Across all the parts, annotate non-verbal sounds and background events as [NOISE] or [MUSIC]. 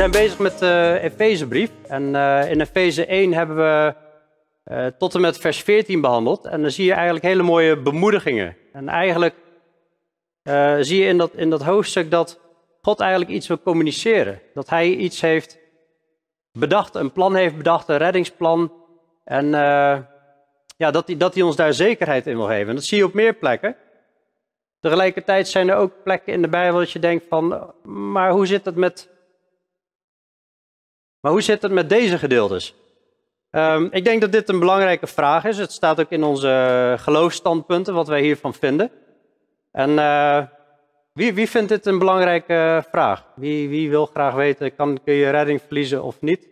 zijn bezig met de eh, Efezebrief. En eh, in Efeze 1 hebben we eh, tot en met vers 14 behandeld. En dan zie je eigenlijk hele mooie bemoedigingen. En eigenlijk zie je in dat, in dat hoofdstuk dat God eigenlijk iets wil communiceren. Dat hij iets heeft bedacht, een plan heeft bedacht, een reddingsplan. En ja, dat hij dat die ons daar zekerheid in wil geven. En dat zie je op meer plekken. Tegelijkertijd zijn er ook plekken in de Bijbel dat je denkt van, maar hoe zit het met maar hoe zit het met deze gedeeltes? Ehm, ik denk dat dit een belangrijke vraag is. Het staat ook in onze geloofstandpunten wat wij hiervan vinden. En eh, wie, wie, vindt dit een belangrijke vraag? Wie, wie wil graag weten, kan, kun je redding verliezen of niet?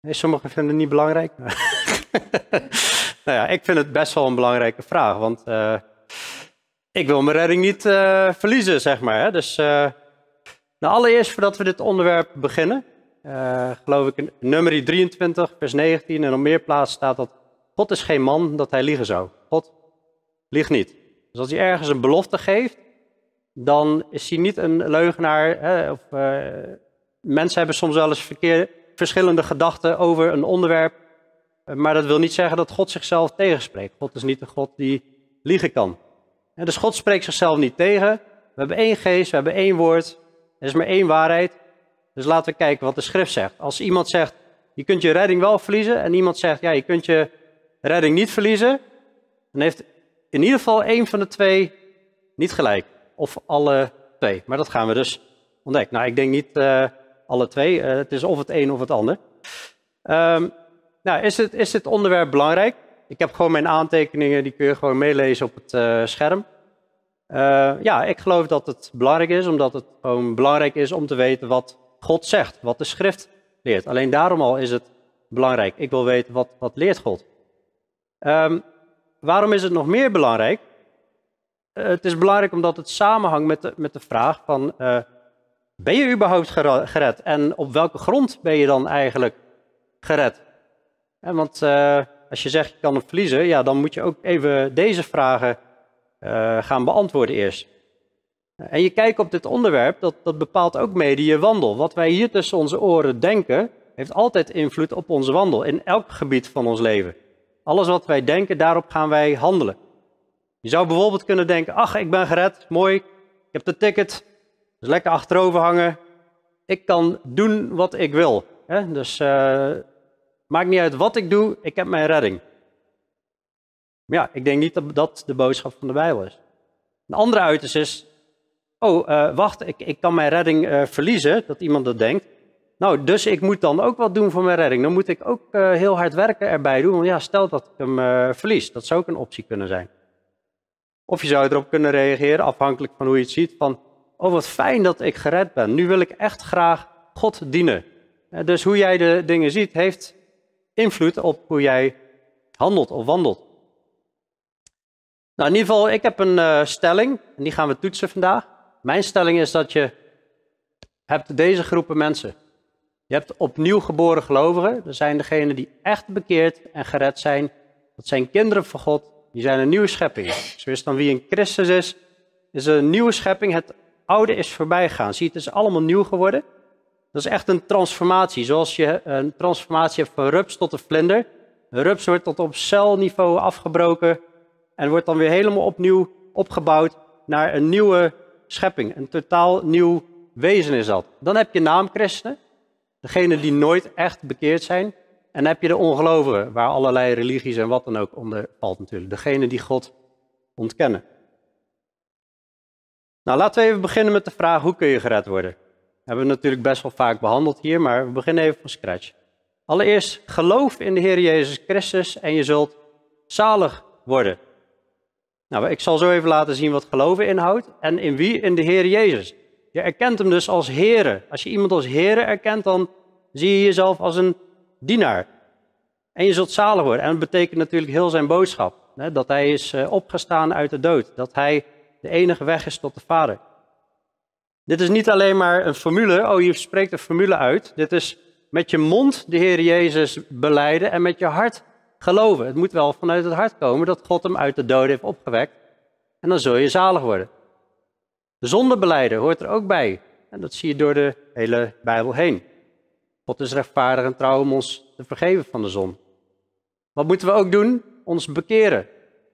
Nee, sommigen vinden het niet belangrijk. [LAUGHS] nou ja, ik vind het best wel een belangrijke vraag, want eh, ik wil mijn redding niet eh, verliezen, zeg maar. Hè? Dus nou, allereerst voordat we dit onderwerp beginnen, eh, geloof ik, in nummer 23, vers 19. En op meer plaatsen staat dat God is geen man dat hij liegen zou. God liegt niet. Dus als hij ergens een belofte geeft, dan is hij niet een leugenaar. Hè, of, eh, mensen hebben soms wel eens verschillende gedachten over een onderwerp. Maar dat wil niet zeggen dat God zichzelf tegenspreekt. God is niet de God die liegen kan. dus God spreekt zichzelf niet tegen. We hebben één geest, we hebben één woord. Er is maar één waarheid. Dus laten we kijken wat de schrift zegt. Als iemand zegt, je kunt je redding wel verliezen en iemand zegt, ja, je kunt je redding niet verliezen, dan heeft in ieder geval één van de twee niet gelijk. Of alle twee. Maar dat gaan we dus ontdekken. Nou, ik denk niet eh, alle twee. Eh, het is of het een of het ander. Ehm, nou, is dit, is onderwerp belangrijk? Ik heb gewoon mijn aantekeningen, die kun je gewoon meelezen op het eh, scherm. ja, ik geloof dat het belangrijk is, omdat het gewoon belangrijk is om te weten wat God zegt, wat de schrift leert. Alleen daarom al is het belangrijk. Ik wil weten, wat, wat leert God? Ehm, waarom is het nog meer belangrijk? Eh, het is belangrijk omdat het samenhangt met de, met de vraag van, eh, ben je überhaupt gered? En op welke grond ben je dan eigenlijk gered? En eh, want als je zegt, je kan hem verliezen, ja, dan moet je ook even deze vragen gaan beantwoorden eerst. En je kijkt op dit onderwerp, dat, dat bepaalt ook mede je wandel. Wat wij hier tussen onze oren denken, heeft altijd invloed op onze wandel in elk gebied van ons leven. Alles wat wij denken, daarop gaan wij handelen. Je zou bijvoorbeeld kunnen denken: ach, ik ben gered, mooi, ik heb de ticket, dus lekker achterover hangen. Ik kan doen wat ik wil. Hè? Dus eh, maakt niet uit wat ik doe, ik heb mijn redding. Maar ja, ik denk niet dat dat de boodschap van de Bijbel is. Een andere uiterste is oh, eh, wacht, ik, ik kan mijn redding eh, verliezen, dat iemand dat denkt. Nou, dus ik moet dan ook wat doen voor mijn redding. Dan moet ik ook eh, heel hard werken erbij doen, want ja, stel dat ik hem verlies. Dat zou ook een optie kunnen zijn. Of je zou erop kunnen reageren, afhankelijk van hoe je het ziet, van, oh wat fijn dat ik gered ben. Nu wil ik echt graag God dienen. Dus hoe jij de dingen ziet, heeft invloed op hoe jij handelt of wandelt. Nou, in ieder geval, ik heb een stelling en die gaan we toetsen vandaag. Mijn stelling is dat je hebt deze groepen mensen. Je hebt opnieuw geboren gelovigen. Dat zijn degenen die echt bekeerd en gered zijn. Dat zijn kinderen van God. Die zijn een nieuwe schepping. Zo is dan wie een Christus is, is een nieuwe schepping. Het oude is voorbij gegaan. Zie, het is allemaal nieuw geworden. Dat is echt een transformatie. Zoals je eh, een transformatie hebt van rups tot een vlinder. Een rups wordt tot op celniveau afgebroken. En wordt dan weer helemaal opnieuw opgebouwd naar een nieuwe schepping. Een totaal nieuw wezen is dat. Dan heb je naamchristenen, degenen die nooit echt bekeerd zijn. En dan heb je de ongelovigen, waar allerlei religies en wat dan ook onder valt natuurlijk. degene die God ontkennen. Nou, laten we even beginnen met de vraag, hoe kun je gered worden? Dat hebben we natuurlijk best wel vaak behandeld hier, maar we beginnen even van scratch. Allereerst, geloof in de Heer Jezus Christus en je zult zalig worden. Nou, ik zal zo even laten zien wat geloven inhoudt. En in wie? In de Heer Jezus. Je erkent hem dus als Here. Als je iemand als Here erkent, dan zie je jezelf als een dienaar. En je zult zalig worden. En dat betekent natuurlijk heel zijn boodschap. Hè? Dat hij is eh, opgestaan uit de dood. Dat hij de enige weg is tot de Vader. Dit is niet alleen maar een formule. Oh, je spreekt een formule uit. Dit is met je mond de Heer Jezus beleiden en met je hart geloven. Het moet wel vanuit het hart komen dat God hem uit de doden heeft opgewekt. En dan zul je zalig worden. Zonde beleiden hoort er ook bij. En dat zie je door de hele Bijbel heen. God is rechtvaardig en trouw om ons te vergeven van de zon. Wat moeten we ook doen? Ons bekeren.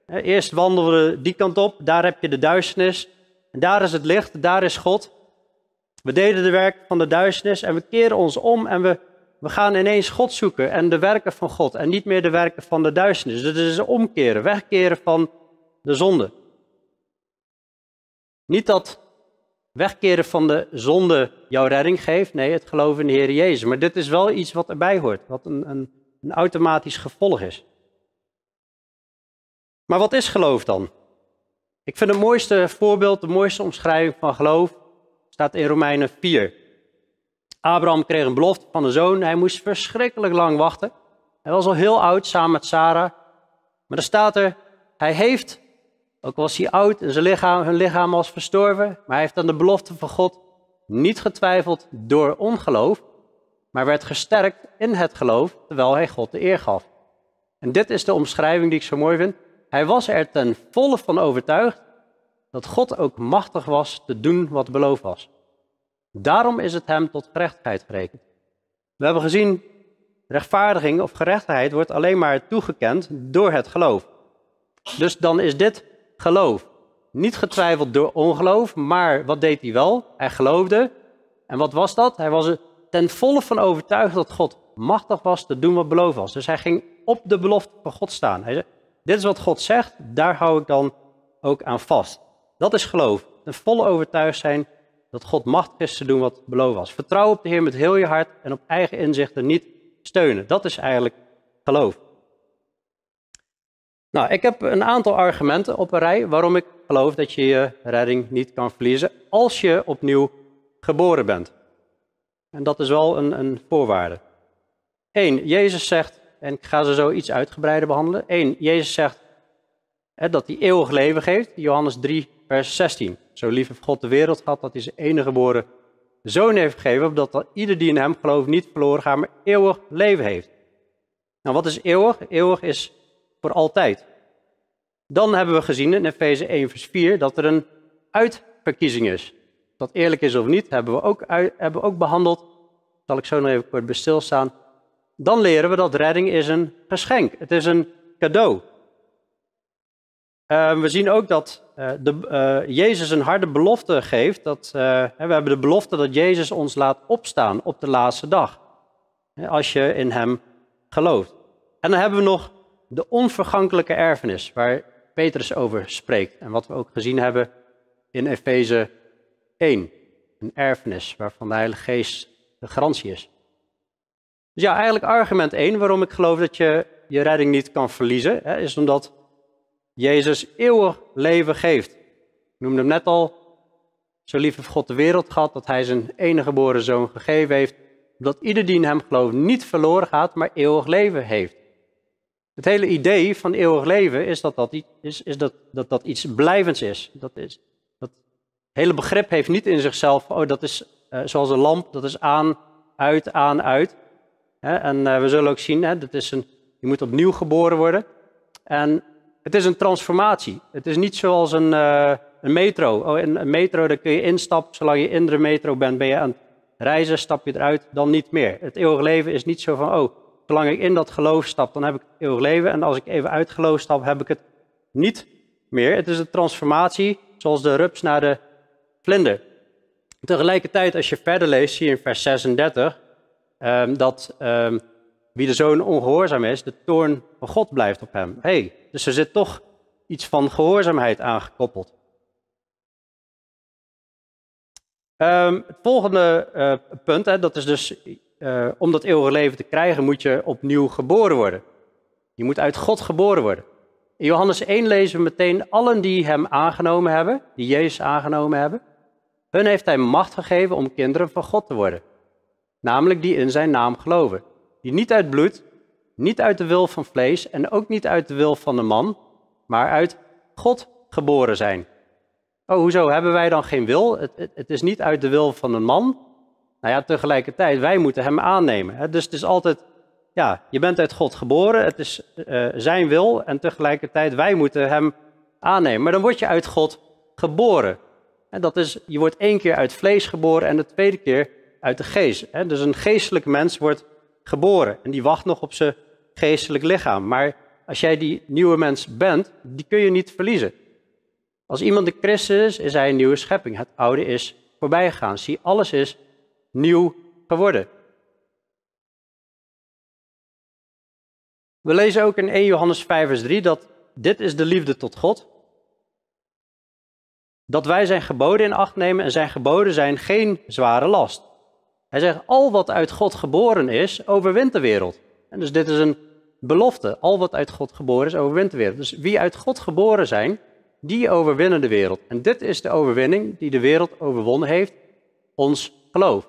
Eerst wandelen we die kant op, daar heb je de duisternis. En daar is het licht, daar is God. We deden de werk van de duisternis en we keren ons om en we we gaan ineens God zoeken en de werken van God en niet meer de werken van de duisternis. Dus het is omkeren, wegkeren van de zonde. Niet dat wegkeren van de zonde jouw redding geeft, nee, het geloven in de Heer Jezus. Maar dit is wel iets wat erbij hoort, wat een, een, een automatisch gevolg is. Maar wat is geloof dan? Ik vind het mooiste voorbeeld, de mooiste omschrijving van geloof staat in Romeinen 4. Abraham kreeg een belofte van een zoon. Hij moest verschrikkelijk lang wachten. Hij was al heel oud samen met Sarah. Maar dan staat er, hij heeft, ook al was hij oud en zijn lichaam, hun lichaam was verstorven, maar hij heeft aan de belofte van God niet getwijfeld door ongeloof, maar werd gesterkt in het geloof terwijl hij God de eer gaf. En dit is de omschrijving die ik zo mooi vind. Hij was er ten volle van overtuigd dat God ook machtig was te doen wat beloofd was. Daarom is het hem tot gerechtigheid spreken. We hebben gezien, rechtvaardiging of gerechtigheid wordt alleen maar toegekend door het geloof. Dus dan is dit geloof. Niet getwijfeld door ongeloof, maar wat deed hij wel? Hij geloofde. En wat was dat? Hij was er ten volle van overtuigd dat God machtig was te doen wat beloofd was. Dus hij ging op de belofte van God staan. Hij zei, dit is wat God zegt, daar hou ik dan ook aan vast. Dat is geloof. Ten volle overtuigd zijn dat God machtig is te doen wat beloofd was. Vertrouw op de Heer met heel je hart en op eigen inzichten niet steunen. Dat is eigenlijk geloof. Nou, ik heb een aantal argumenten op een rij waarom ik geloof dat je je redding niet kan verliezen als je opnieuw geboren bent. En dat is wel een, een voorwaarde. Eén, Jezus zegt, en ik ga ze zo iets uitgebreider behandelen. Eén, Jezus zegt hè, dat hij eeuwig leven geeft, Johannes 3, vers 16. Zo lief heeft God de wereld gehad dat hij zijn enige geboren zoon heeft gegeven, opdat ieder die in hem gelooft niet verloren gaat, maar eeuwig leven heeft. Nou, wat is eeuwig? Eeuwig is voor altijd. Dan hebben we gezien in Efeze 1, vers 4 dat er een uitverkiezing is. dat eerlijk is of niet, hebben we ook, hebben ook behandeld. zal ik zo nog even kort bestilstaan? Dan leren we dat redding is een geschenk. Het is een cadeau. Ehm, we zien ook dat eh, de, eh, Jezus een harde belofte geeft. Dat, eh, we hebben de belofte dat Jezus ons laat opstaan op de laatste dag. Als je in Hem gelooft. En dan hebben we nog de onvergankelijke erfenis, waar Petrus over spreekt. En wat we ook gezien hebben in Efeze 1. Een erfenis waarvan de Heilige Geest de garantie is. Dus ja, eigenlijk argument 1 waarom ik geloof dat je je redding niet kan verliezen, hè, is omdat Jezus eeuwig leven geeft. Ik noemde hem net al. Zo lief heeft God de wereld gehad dat hij zijn enige geboren zoon gegeven heeft. Omdat ieder die in hem gelooft niet verloren gaat, maar eeuwig leven heeft. Het hele idee van eeuwig leven is dat dat, is, is dat, dat, dat iets blijvends is. Dat is. Dat hele begrip heeft niet in zichzelf, oh dat is eh, zoals een lamp, dat is aan, uit, aan, uit. en eh, we zullen ook zien, dat is een, je moet opnieuw geboren worden. En het is een transformatie. Het is niet zoals een, eh, een metro. Oh, in een metro daar kun je instappen, zolang je in de metro bent, ben je aan het reizen, stap je eruit, dan niet meer. Het eeuwig leven is niet zo van, oh, zolang ik in dat geloof stap, dan heb ik het eeuwig leven. En als ik even uit geloof stap, heb ik het niet meer. Het is een transformatie, zoals de rups naar de vlinder. Tegelijkertijd, als je verder leest, zie je in vers 36 ehm, dat ehm, wie de zoon ongehoorzaam is, de toorn van God blijft op hem. hey, dus er zit toch iets van gehoorzaamheid aangekoppeld. Um, het volgende eh, punt, hè, dat is dus eh, om dat eeuwige leven te krijgen moet je opnieuw geboren worden. Je moet uit God geboren worden. In Johannes 1 lezen we meteen allen die hem aangenomen hebben, die Jezus aangenomen hebben, hun heeft hij macht gegeven om kinderen van God te worden. Namelijk die in zijn naam geloven. Die niet uit bloed, niet uit de wil van vlees en ook niet uit de wil van de man, maar uit God geboren zijn. Oh, hoezo hebben wij dan geen wil? Het, het, is niet uit de wil van een man. Nou ja, tegelijkertijd, wij moeten hem aannemen. Dus het is altijd, ja, je bent uit God geboren, het is eh, zijn wil en tegelijkertijd wij moeten hem aannemen. Maar dan word je uit God geboren. En dat is, je wordt één keer uit vlees geboren en de tweede keer uit de geest. Dus een geestelijk mens wordt geboren en die wacht nog op zijn geestelijk lichaam. Maar als jij die nieuwe mens bent, die kun je niet verliezen. Als iemand de Christus is, is hij een nieuwe schepping. Het oude is voorbij gegaan. Zie, alles is nieuw geworden. We lezen ook in 1 Johannes 5 vers 3 dat dit is de liefde tot God. Dat wij zijn geboden in acht nemen en zijn geboden zijn geen zware last. Hij zegt, al wat uit God geboren is, overwint de wereld. En dus dit is een belofte. Al wat uit God geboren is, overwint de wereld. Dus wie uit God geboren zijn, die overwinnen de wereld. En dit is de overwinning die de wereld overwonnen heeft, ons geloof.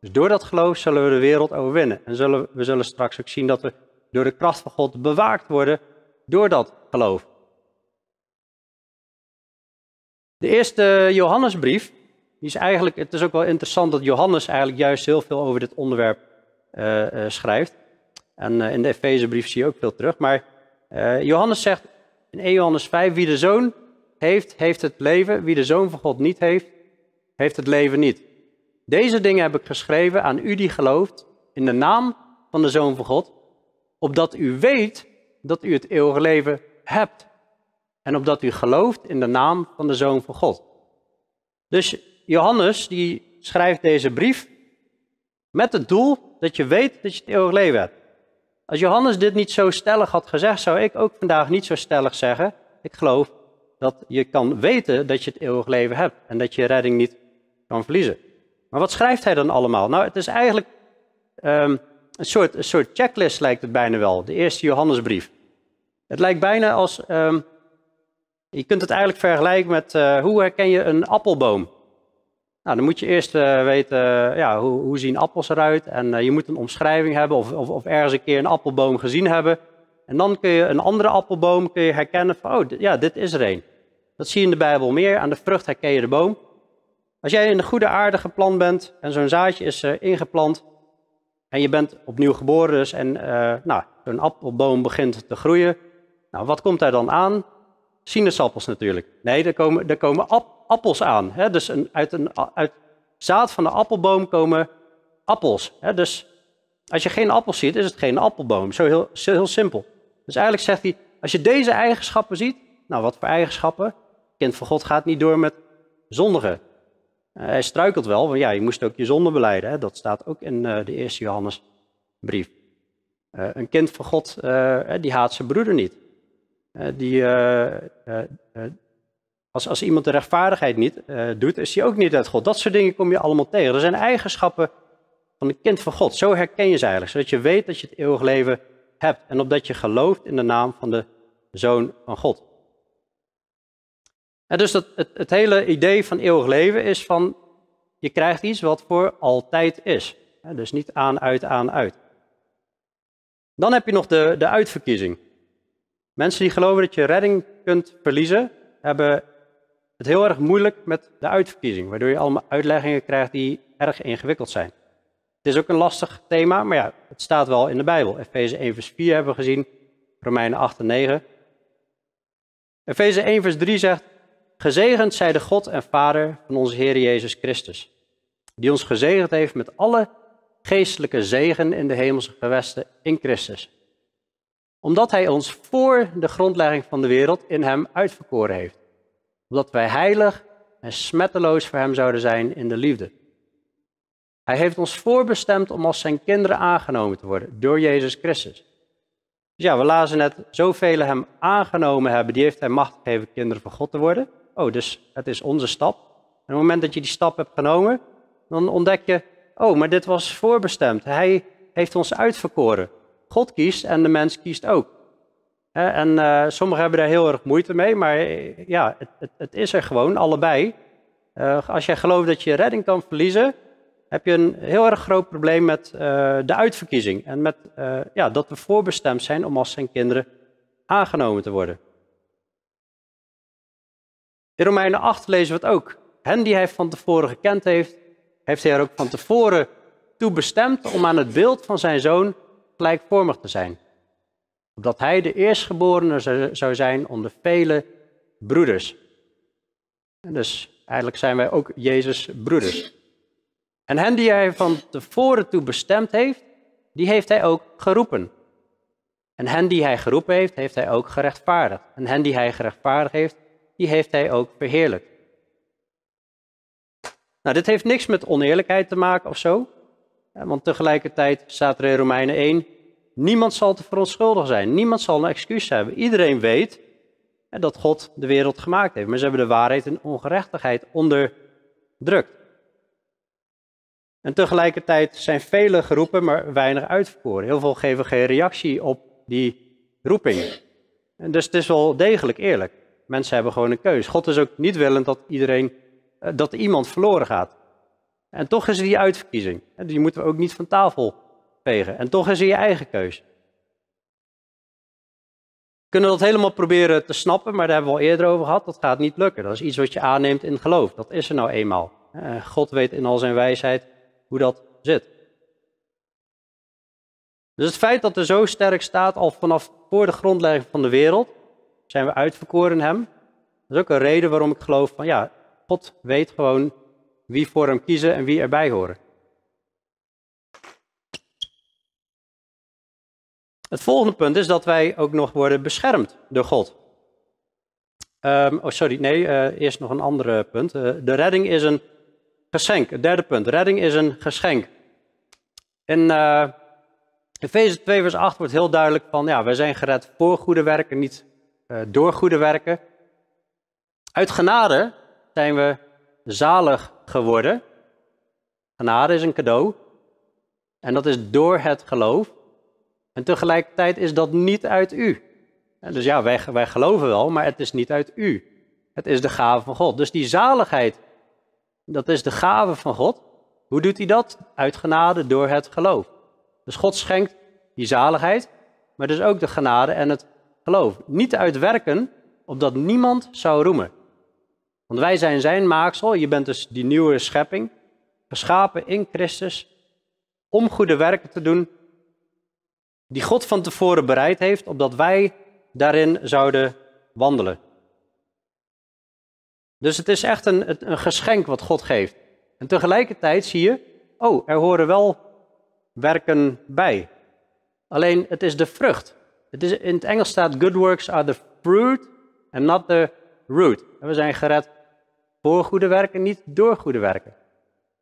Dus door dat geloof zullen we de wereld overwinnen. En zullen, we zullen straks ook zien dat we door de kracht van God bewaakt worden door dat geloof. De eerste Johannesbrief die is eigenlijk, het is ook wel interessant dat Johannes eigenlijk juist heel veel over dit onderwerp eh, eh, schrijft. En eh, in de Efezebrief zie je ook veel terug. Maar Johannes zegt in 1 Johannes 5, wie de zoon heeft, heeft het leven. Wie de zoon van God niet heeft, heeft het leven niet. Deze dingen heb ik geschreven aan u die gelooft in de naam van de zoon van God. Opdat u weet dat u het eeuwige leven hebt. En opdat u gelooft in de naam van de zoon van God. Dus Johannes die schrijft deze brief met het doel dat je weet dat je het eeuwig leven hebt. Als Johannes dit niet zo stellig had gezegd, zou ik ook vandaag niet zo stellig zeggen. Ik geloof dat je kan weten dat je het eeuwig leven hebt en dat je redding niet kan verliezen. Maar wat schrijft hij dan allemaal? Nou, het is eigenlijk ehm, een, soort, een soort checklist lijkt het bijna wel, de eerste Johannesbrief. Het lijkt bijna als, ehm, je kunt het eigenlijk vergelijken met eh, hoe herken je een appelboom? Nou, dan moet je eerst eh, weten, eh, ja, hoe, hoe, zien appels eruit? En eh, je moet een omschrijving hebben of, of, of, ergens een keer een appelboom gezien hebben. En dan kun je een andere appelboom kun je herkennen van, oh, ja, dit is er een. Dat zie je in de Bijbel meer. Aan de vrucht herken je de boom. Als jij in de goede aarde geplant bent en zo'n zaadje is uh, ingeplant en je bent opnieuw geboren dus en nou, zo'n appelboom begint te groeien. Nou, wat komt daar dan aan? Sinaasappels natuurlijk. Nee, er komen, er komen appels appels aan. Hè? Dus een, uit, een, uit zaad van de appelboom komen appels. Hè? Dus als je geen appels ziet, is het geen appelboom. Zo heel, zo heel simpel. Dus eigenlijk zegt hij, als je deze eigenschappen ziet, nou wat voor eigenschappen? kind van God gaat niet door met zondigen. Eh, hij struikelt wel, want ja, je moest ook je zonde beleiden. Hè? Dat staat ook in uh, de eerste Johannesbrief. Uh, een kind van God, die haat zijn broeder niet. die, als, als iemand de rechtvaardigheid niet eh, doet, is hij ook niet uit God. Dat soort dingen kom je allemaal tegen. Er zijn eigenschappen van een kind van God. Zo herken je ze eigenlijk, zodat je weet dat je het eeuwig leven hebt. En opdat je gelooft in de naam van de Zoon van God. En dus dat, het, het hele idee van eeuwig leven is van, je krijgt iets wat voor altijd is. Dus niet aan, uit, aan, uit. Dan heb je nog de, de uitverkiezing. Mensen die geloven dat je redding kunt verliezen, hebben het heel erg moeilijk met de uitverkiezing, waardoor je allemaal uitleggingen krijgt die erg ingewikkeld zijn. Het is ook een lastig thema, maar ja, het staat wel in de Bijbel. Efeze 1 vers 4 hebben we gezien, Romeinen 8 en 9. Efeze 1 vers 3 zegt, gezegend zij de God en Vader van onze Heer Jezus Christus, die ons gezegend heeft met alle geestelijke zegen in de hemelse gewesten in Christus. Omdat hij ons voor de grondlegging van de wereld in hem uitverkoren heeft omdat wij heilig en smetteloos voor Hem zouden zijn in de liefde. Hij heeft ons voorbestemd om als Zijn kinderen aangenomen te worden door Jezus Christus. Dus ja, we lazen net, zoveel Hem aangenomen hebben, die heeft Hij macht gegeven kinderen van God te worden. Oh, dus het is onze stap. En op het moment dat je die stap hebt genomen, dan ontdek je, oh, maar dit was voorbestemd. Hij heeft ons uitverkoren. God kiest en de mens kiest ook. En eh, sommigen hebben daar heel erg moeite mee, maar eh, ja, het, het, het is er gewoon, allebei. Eh, als jij gelooft dat je redding kan verliezen, heb je een heel erg groot probleem met de uitverkiezing. En met ja, dat we voorbestemd zijn om als zijn kinderen aangenomen te worden. In Romeinen 8 lezen we het ook. Hen die hij van tevoren gekend heeft, heeft hij er ook van tevoren toe bestemd om aan het beeld van zijn zoon gelijkvormig te zijn opdat hij de eerstgeborene zou zijn onder vele broeders. En dus eigenlijk zijn wij ook Jezus' broeders. En hen die hij van tevoren toe bestemd heeft, die heeft hij ook geroepen. En hen die hij geroepen heeft, heeft hij ook gerechtvaardigd. En hen die hij gerechtvaardigd heeft, die heeft hij ook verheerlijk. Nou, dit heeft niks met oneerlijkheid te maken of zo. Want tegelijkertijd staat er in Romeinen 1, Niemand zal te verontschuldigen zijn. Niemand zal een excuus hebben. Iedereen weet dat God de wereld gemaakt heeft. Maar ze hebben de waarheid en ongerechtigheid onderdrukt. En tegelijkertijd zijn vele geroepen, maar weinig uitverkoren. Heel veel geven geen reactie op die roeping. En dus het is wel degelijk eerlijk. Mensen hebben gewoon een keus. God is ook niet willend dat iedereen, eh, dat iemand verloren gaat. En toch is die uitverkiezing. die moeten we ook niet van tafel en toch is het je eigen keuze. We kunnen dat helemaal proberen te snappen, maar daar hebben we al eerder over gehad. Dat gaat niet lukken. Dat is iets wat je aanneemt in geloof. Dat is er nou eenmaal. Eh, God weet in al zijn wijsheid hoe dat zit. Dus het feit dat er zo sterk staat al vanaf voor de grondlegging van de wereld, zijn we uitverkoren in hem. Dat is ook een reden waarom ik geloof van ja, God weet gewoon wie voor hem kiezen en wie erbij horen. Het volgende punt is dat wij ook nog worden beschermd door God. Ehm, oh, sorry, nee, eh, eerst nog een ander punt. Eh, de redding is een geschenk. Het derde punt, redding is een geschenk. In uh, eh, 2, vers 8 wordt heel duidelijk van, ja, wij zijn gered voor goede werken, niet uh, door goede werken. Uit genade zijn we zalig geworden. Genade is een cadeau. En dat is door het geloof. En tegelijkertijd is dat niet uit u. dus ja, wij, wij geloven wel, maar het is niet uit u. Het is de gave van God. Dus die zaligheid, dat is de gave van God. Hoe doet hij dat? Uit genade door het geloof. Dus God schenkt die zaligheid, maar dus ook de genade en het geloof. Niet uit werken, opdat niemand zou roemen. Want wij zijn zijn maaksel, je bent dus die nieuwe schepping, geschapen in Christus, om goede werken te doen die God van tevoren bereid heeft, opdat wij daarin zouden wandelen. Dus het is echt een, een geschenk wat God geeft. En tegelijkertijd zie je, oh, er horen wel werken bij. Alleen het is de vrucht. Het is, in het Engels staat: Good works are the fruit and not the root. En we zijn gered voor goede werken, niet door goede werken.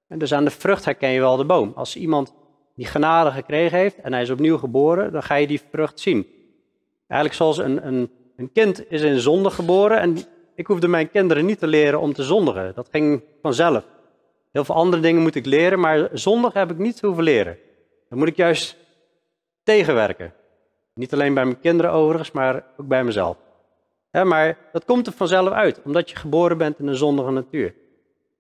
En dus aan de vrucht herken je wel de boom. Als iemand die genade gekregen heeft en hij is opnieuw geboren, dan ga je die vrucht zien. Eigenlijk zoals een, een, een kind is in zonde geboren en ik hoefde mijn kinderen niet te leren om te zondigen. Dat ging vanzelf. Heel veel andere dingen moet ik leren, maar zondigen heb ik niet hoeven leren. Dan moet ik juist tegenwerken. Niet alleen bij mijn kinderen overigens, maar ook bij mezelf. maar dat komt er vanzelf uit, omdat je geboren bent in een zondige natuur.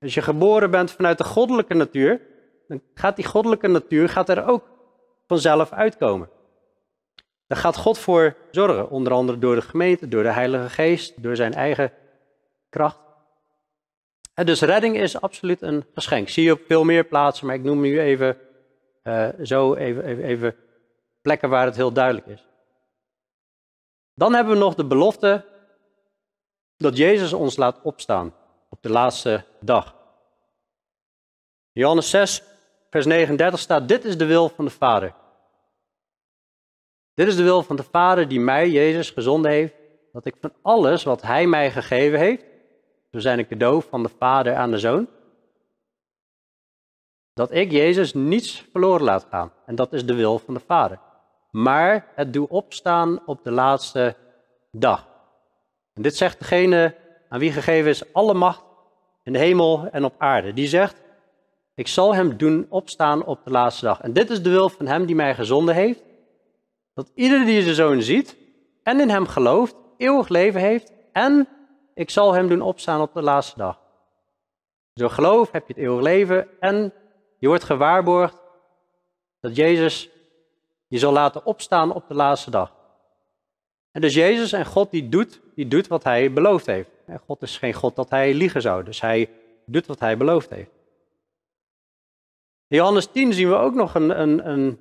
Als je geboren bent vanuit de goddelijke natuur, dan gaat die goddelijke natuur gaat er ook vanzelf uitkomen. Daar gaat God voor zorgen, onder andere door de gemeente, door de Heilige Geest, door zijn eigen kracht. En dus redding is absoluut een geschenk. Zie je op veel meer plaatsen, maar ik noem nu even eh, zo even, even, even plekken waar het heel duidelijk is. Dan hebben we nog de belofte dat Jezus ons laat opstaan op de laatste dag. Johannes 6, vers 39 staat, dit is de wil van de Vader. Dit is de wil van de Vader die mij, Jezus, gezonden heeft, dat ik van alles wat Hij mij gegeven heeft, zo zijn de doof van de Vader aan de Zoon, dat ik Jezus niets verloren laat gaan. En dat is de wil van de Vader. Maar het doe opstaan op de laatste dag. En dit zegt degene aan wie gegeven is alle macht in de hemel en op aarde. Die zegt, ik zal hem doen opstaan op de laatste dag. En dit is de wil van hem die mij gezonden heeft. Dat ieder die zijn zoon ziet en in hem gelooft, eeuwig leven heeft. En ik zal hem doen opstaan op de laatste dag. Door geloof heb je het eeuwig leven en je wordt gewaarborgd dat Jezus je zal laten opstaan op de laatste dag. En dus Jezus en God die doet, die doet wat hij beloofd heeft. En God is geen God dat hij liegen zou, dus hij doet wat hij beloofd heeft. In Johannes 10 zien we ook nog een, een, een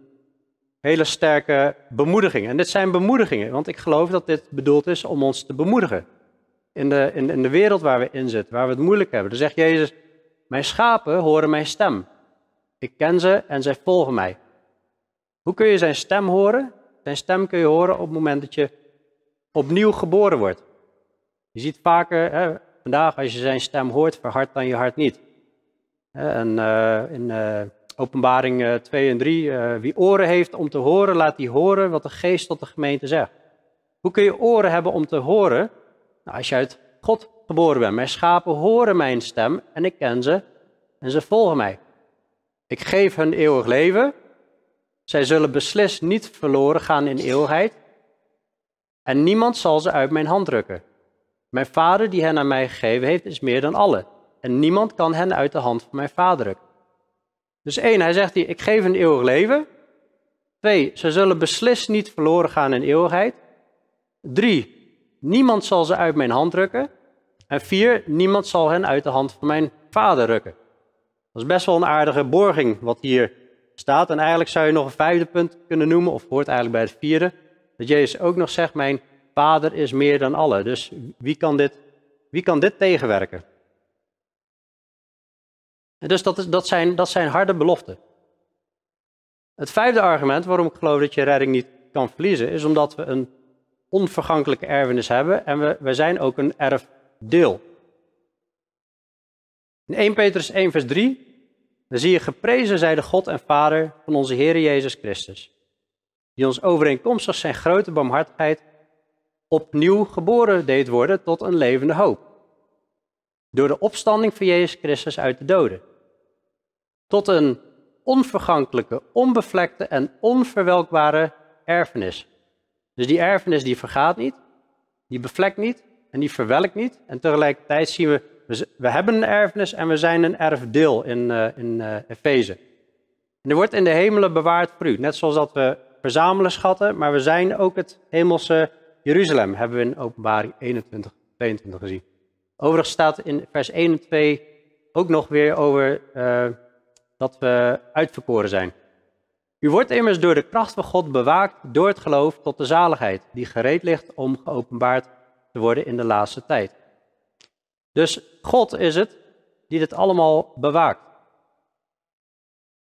hele sterke bemoediging. En dit zijn bemoedigingen, want ik geloof dat dit bedoeld is om ons te bemoedigen. In de, in, in de wereld waar we in zitten, waar we het moeilijk hebben. Dan zegt Jezus, mijn schapen horen mijn stem. Ik ken ze en zij volgen mij. Hoe kun je zijn stem horen? Zijn stem kun je horen op het moment dat je opnieuw geboren wordt. Je ziet vaker, hè, vandaag als je zijn stem hoort, verhardt dan je hart niet. En eh, in... Eh, Openbaring 2 eh, en 3. Eh, wie oren heeft om te horen, laat die horen wat de geest tot de gemeente zegt. Hoe kun je oren hebben om te horen? Nou, als je uit God geboren bent. Mijn schapen horen mijn stem en ik ken ze en ze volgen mij. Ik geef hun eeuwig leven. Zij zullen beslist niet verloren gaan in eeuwigheid. En niemand zal ze uit mijn hand drukken. Mijn vader die hen aan mij gegeven heeft, is meer dan alle. En niemand kan hen uit de hand van mijn vader drukken. Dus één, hij zegt hier, ik geef een eeuwig leven. Twee, ze zullen beslist niet verloren gaan in eeuwigheid. Drie, niemand zal ze uit mijn hand rukken. En vier, niemand zal hen uit de hand van mijn vader rukken. Dat is best wel een aardige borging wat hier staat. En eigenlijk zou je nog een vijfde punt kunnen noemen, of hoort eigenlijk bij het vierde. Dat Jezus ook nog zegt, mijn vader is meer dan alle. Dus wie kan dit, wie kan dit tegenwerken? dus dat, is, dat, zijn, dat zijn harde beloften. Het vijfde argument waarom ik geloof dat je redding niet kan verliezen, is omdat we een onvergankelijke erfenis hebben en we, zijn ook een erfdeel. In 1 Petrus 1, vers 3, dan zie je geprezen zij de God en Vader van onze Heer Jezus Christus, die ons overeenkomstig zijn grote barmhartigheid opnieuw geboren deed worden tot een levende hoop. Door de opstanding van Jezus Christus uit de doden tot een onvergankelijke, onbevlekte en onverwelkbare erfenis. Dus die erfenis die vergaat niet, die bevlekt niet en die verwelkt niet. En tegelijkertijd zien we, we hebben een erfenis en we zijn een erfdeel in, uh, in uh, Efeze. En er wordt in de hemelen bewaard voor u, net zoals dat we verzamelen schatten, maar we zijn ook het hemelse Jeruzalem, hebben we in openbaring 21, 22 gezien. Overigens staat in vers 1 en 2 ook nog weer over eh, dat we uitverkoren zijn. U wordt immers door de kracht van God bewaakt door het geloof tot de zaligheid, die gereed ligt om geopenbaard te worden in de laatste tijd. Dus God is het die dit allemaal bewaakt.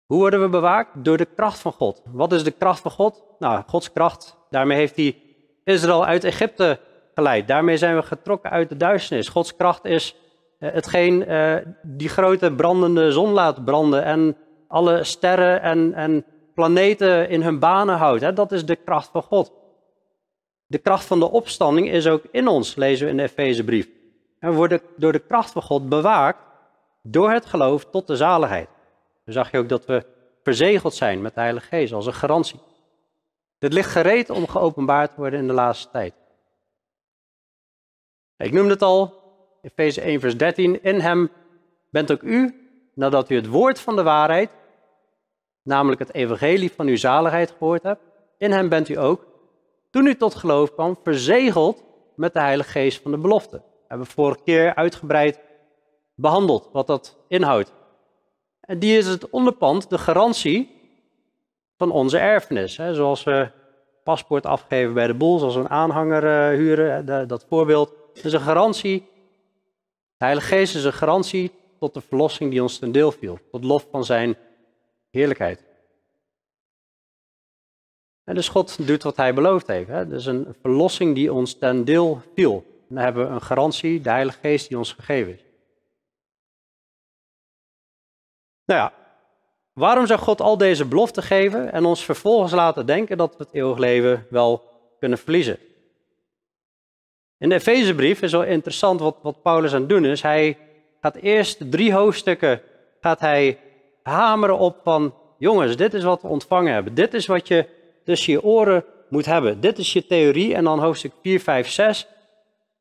Hoe worden we bewaakt? Door de kracht van God. Wat is de kracht van God? Nou, Gods kracht. Daarmee heeft hij Israël uit Egypte geleid. Daarmee zijn we getrokken uit de duisternis. Gods kracht is eh, hetgeen eh, die grote brandende zon laat branden en alle sterren en, en planeten in hun banen houdt. Hè? Dat is de kracht van God. De kracht van de opstanding is ook in ons, lezen we in de Efezebrief. En we worden door de kracht van God bewaakt door het geloof tot de zaligheid. Dan zag je ook dat we verzegeld zijn met de Heilige Geest als een garantie. Dit ligt gereed om geopenbaard te worden in de laatste tijd. Ik noemde het al, Efeze 1, vers 13. In hem bent ook u, nadat u het woord van de waarheid, namelijk het evangelie van uw zaligheid gehoord hebt, in hem bent u ook, toen u tot geloof kwam, verzegeld met de Heilige Geest van de belofte. We hebben vorige keer uitgebreid behandeld wat dat inhoudt. En die is het onderpand, de garantie van onze erfenis. Hè? Zoals we paspoort afgeven bij de boel, zoals we een aanhanger eh, huren, dat voorbeeld. Dat is een garantie de Heilige Geest is een garantie tot de verlossing die ons ten deel viel, tot lof van zijn heerlijkheid. En dus God doet wat hij beloofd heeft. Hè? Dus een verlossing die ons ten deel viel. dan hebben we een garantie, de Heilige Geest die ons gegeven is. Nou ja, waarom zou God al deze beloften geven en ons vervolgens laten denken dat we het eeuwig leven wel kunnen verliezen? In de Efezebrief is wel interessant wat, wat Paulus aan het doen is. Hij gaat eerst drie hoofdstukken gaat hij hameren op van... jongens, dit is wat we ontvangen hebben. Dit is wat je tussen je oren moet hebben. Dit is je theorie. En dan hoofdstuk 4, 5, 6...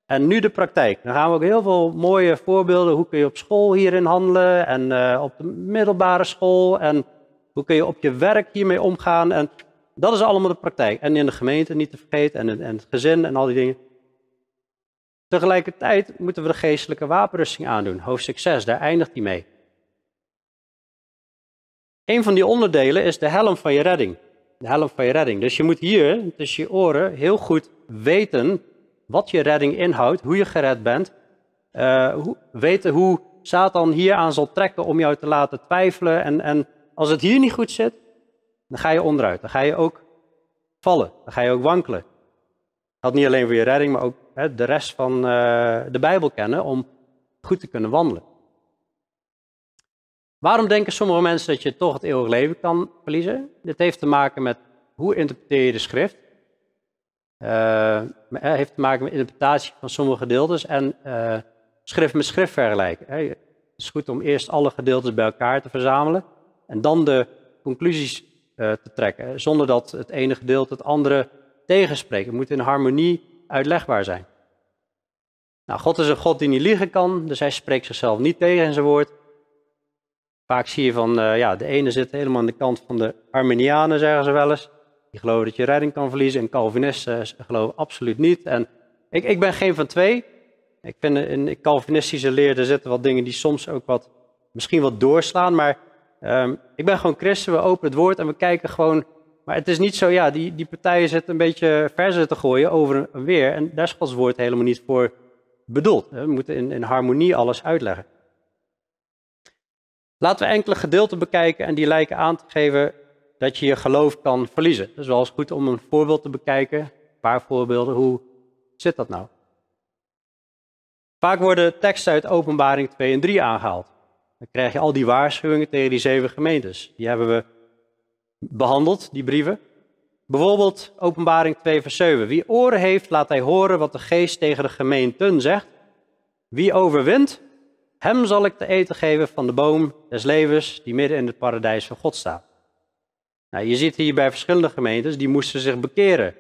En nu de praktijk. Dan gaan we ook heel veel mooie voorbeelden. Hoe kun je op school hierin handelen? En eh, op de middelbare school? En hoe kun je op je werk hiermee omgaan? En dat is allemaal de praktijk. En in de gemeente niet te vergeten. En en het gezin en al die dingen. Tegelijkertijd moeten we de geestelijke wapenrusting aandoen. Hoofdsucces, daar eindigt hij mee. Een van die onderdelen is de helm van je redding. De helm van je redding. Dus je moet hier tussen je oren heel goed weten wat je redding inhoudt, hoe je gered bent. Eh, hoe, weten hoe Satan hier aan zal trekken om jou te laten twijfelen. En, en als het hier niet goed zit, dan ga je onderuit. Dan ga je ook vallen. Dan ga je ook wankelen. Dat niet alleen voor je redding, maar ook de rest van eh, de Bijbel kennen om goed te kunnen wandelen. Waarom denken sommige mensen dat je toch het eeuwig leven kan verliezen? Dit heeft te maken met hoe interpreteer je de schrift. Het eh, heeft te maken met interpretatie van sommige gedeeltes en eh, schrift met schrift vergelijken. Het is goed om eerst alle gedeeltes bij elkaar te verzamelen en dan de conclusies te trekken, zonder dat het ene gedeelte het andere tegenspreekt. Het moet in harmonie uitlegbaar zijn. Nou, God is een God die niet liegen kan, dus hij spreekt zichzelf niet tegen in zijn woord. Vaak zie je van, eh, ja, de ene zit helemaal aan de kant van de Arminianen, zeggen ze wel eens. Die geloven dat je redding kan verliezen. En Calvinisten eh, geloven absoluut niet. En ik, ik ben geen van twee. Ik vind in Calvinistische leerder er zitten wat dingen die soms ook wat, misschien wat doorslaan. Maar ehm, ik ben gewoon christen, we openen het woord en we kijken gewoon maar het is niet zo, ja, die, die partijen zitten een beetje verzen te gooien over en weer. En daar is Gods woord helemaal niet voor bedoeld. We moeten in, in harmonie alles uitleggen. Laten we enkele gedeelten bekijken en die lijken aan te geven dat je je geloof kan verliezen. Dus wel eens goed om een voorbeeld te bekijken. Een paar voorbeelden, hoe zit dat nou? Vaak worden teksten uit Openbaring 2 en 3 aangehaald. Dan krijg je al die waarschuwingen tegen die zeven gemeentes. Die hebben we behandeld, die brieven. Bijvoorbeeld Openbaring 2, vers 7. Wie oren heeft, laat hij horen wat de geest tegen de gemeenten zegt. Wie overwint, hem zal ik te eten geven van de boom des levens die midden in het paradijs van God staat. Nou, je ziet hier bij verschillende gemeentes, die moesten zich bekeren.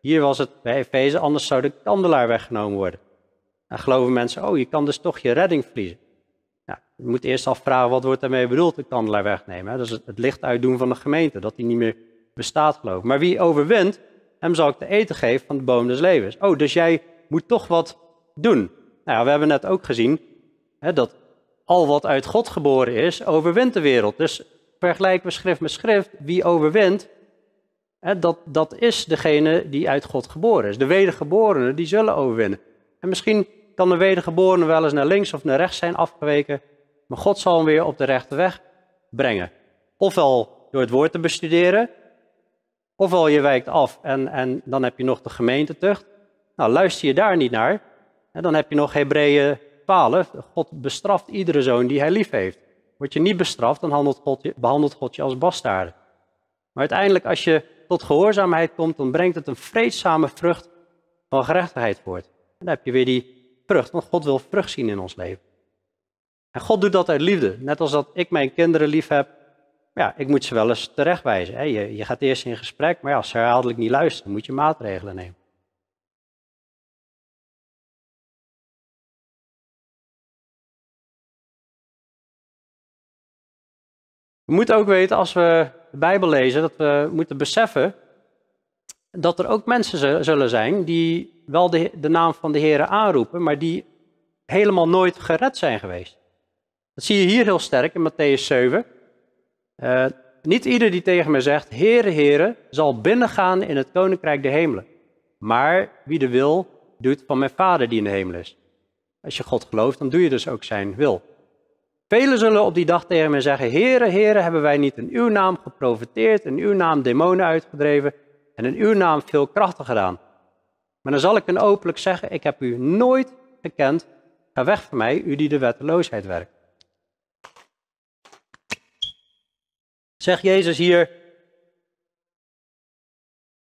Hier was het bij Efeze, anders zou de kandelaar weggenomen worden. Dan nou, geloven mensen, oh, je kan dus toch je redding verliezen je moet eerst afvragen wat wordt daarmee bedoeld, de kandelaar wegnemen. Hè? Dat is het, licht uitdoen van de gemeente, dat die niet meer bestaat geloof ik. Maar wie overwint, hem zal ik te eten geven van de boom des levens. Oh, dus jij moet toch wat doen. Nou ja, we hebben net ook gezien hè, dat al wat uit God geboren is, overwint de wereld. Dus vergelijk we schrift met schrift, wie overwint, hè, dat, dat is degene die uit God geboren is. De wedergeborenen, die zullen overwinnen. En misschien kan de wedergeborene wel eens naar links of naar rechts zijn afgeweken, maar God zal hem weer op de rechte weg brengen. Ofwel door het woord te bestuderen, ofwel je wijkt af en, en dan heb je nog de gemeentetucht. Nou, luister je daar niet naar, en dan heb je nog Hebreeën 12, God bestraft iedere zoon die hij lief heeft. Word je niet bestraft, dan handelt God je, behandelt God je als bastarde. Maar uiteindelijk, als je tot gehoorzaamheid komt, dan brengt het een vreedzame vrucht van gerechtigheid voort. dan heb je weer die vrucht, want God wil vrucht zien in ons leven. En God doet dat uit liefde. Net als dat ik mijn kinderen lief heb, ja, ik moet ze wel eens terechtwijzen. Hè? Je, je gaat eerst in gesprek, maar ja, als ze herhaaldelijk niet luisteren, moet je maatregelen nemen. We moeten ook weten, als we de Bijbel lezen, dat we moeten beseffen dat er ook mensen zullen zijn die wel de, de naam van de Heer aanroepen, maar die helemaal nooit gered zijn geweest. Dat zie je hier heel sterk in Matthäus 7. Eh, niet ieder die tegen mij zegt, Heere, Heere, zal binnengaan in het Koninkrijk de Hemelen. Maar wie de wil doet van mijn Vader die in de hemel is. Als je God gelooft, dan doe je dus ook zijn wil. Velen zullen op die dag tegen mij zeggen, Heere, Heere, hebben wij niet in uw naam geprofiteerd, in uw naam demonen uitgedreven en in uw naam veel krachten gedaan. Maar dan zal ik hen openlijk zeggen, ik heb u nooit gekend. Ga weg van mij, u die de wetteloosheid werkt. Zegt Jezus hier,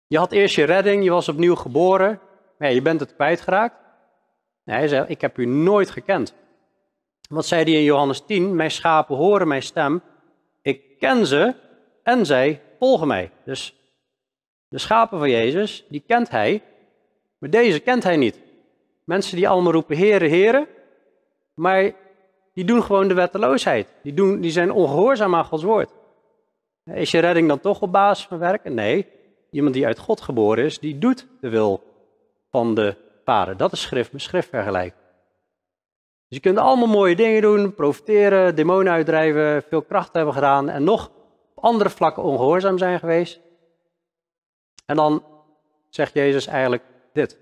je had eerst je redding, je was opnieuw geboren, maar je bent het kwijtgeraakt. Nee, hij zegt, ik heb u nooit gekend. Wat zei hij in Johannes 10? Mijn schapen horen mijn stem, ik ken ze en zij volgen mij. Dus de schapen van Jezus, die kent hij, maar deze kent hij niet. Mensen die allemaal roepen, heren, heren, maar die doen gewoon de wetteloosheid. Die, doen, die zijn ongehoorzaam aan Gods woord. Is je redding dan toch op basis van werken? Nee, iemand die uit God geboren is, die doet de wil van de Vader. Dat is schrift, schrift vergelijk. Dus je kunt allemaal mooie dingen doen, profiteren, demonen uitdrijven, veel kracht hebben gedaan en nog op andere vlakken ongehoorzaam zijn geweest. En dan zegt Jezus eigenlijk dit.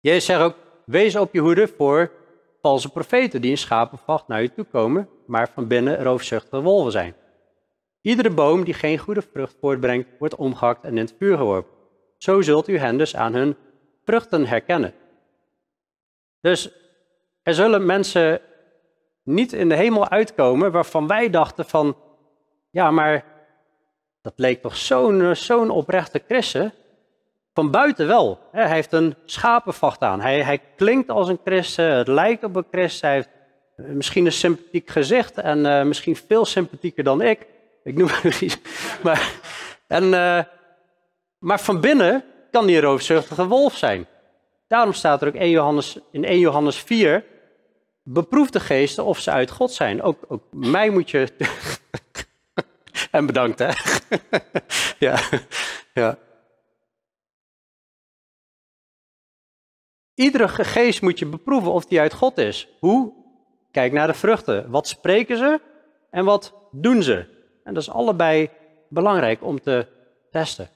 Jezus zegt ook, wees op je hoede voor valse profeten die in schapenvacht naar je toe komen, maar van binnen roofzuchtige wolven zijn. Iedere boom die geen goede vrucht voortbrengt, wordt omgehakt en in het vuur geworpen. Zo zult u hen dus aan hun vruchten herkennen. Dus er zullen mensen niet in de hemel uitkomen waarvan wij dachten van, ja, maar dat leek toch eh, zo'n oprechte christen? Van buiten wel. Hij heeft een schapenvacht aan. Hij, hij klinkt als een christen, het lijkt op een christen. Hij heeft eh, misschien een sympathiek gezicht en eh, misschien veel sympathieker dan ik. Ik noem het niet. [LAUGHS] Maar, en, maar van binnen kan die roofzuchtige wolf zijn. Daarom staat er ook 1 Johannes, in 1 Johannes 4... Beproef de geesten of ze uit God zijn. Ook, ook mij moet je en bedankt, hè. [LAUGHS] ja, ja. Iedere geest moet je beproeven of die uit God is. Hoe? Kijk naar de vruchten. Wat spreken ze en wat doen ze? En dat is allebei belangrijk om te testen.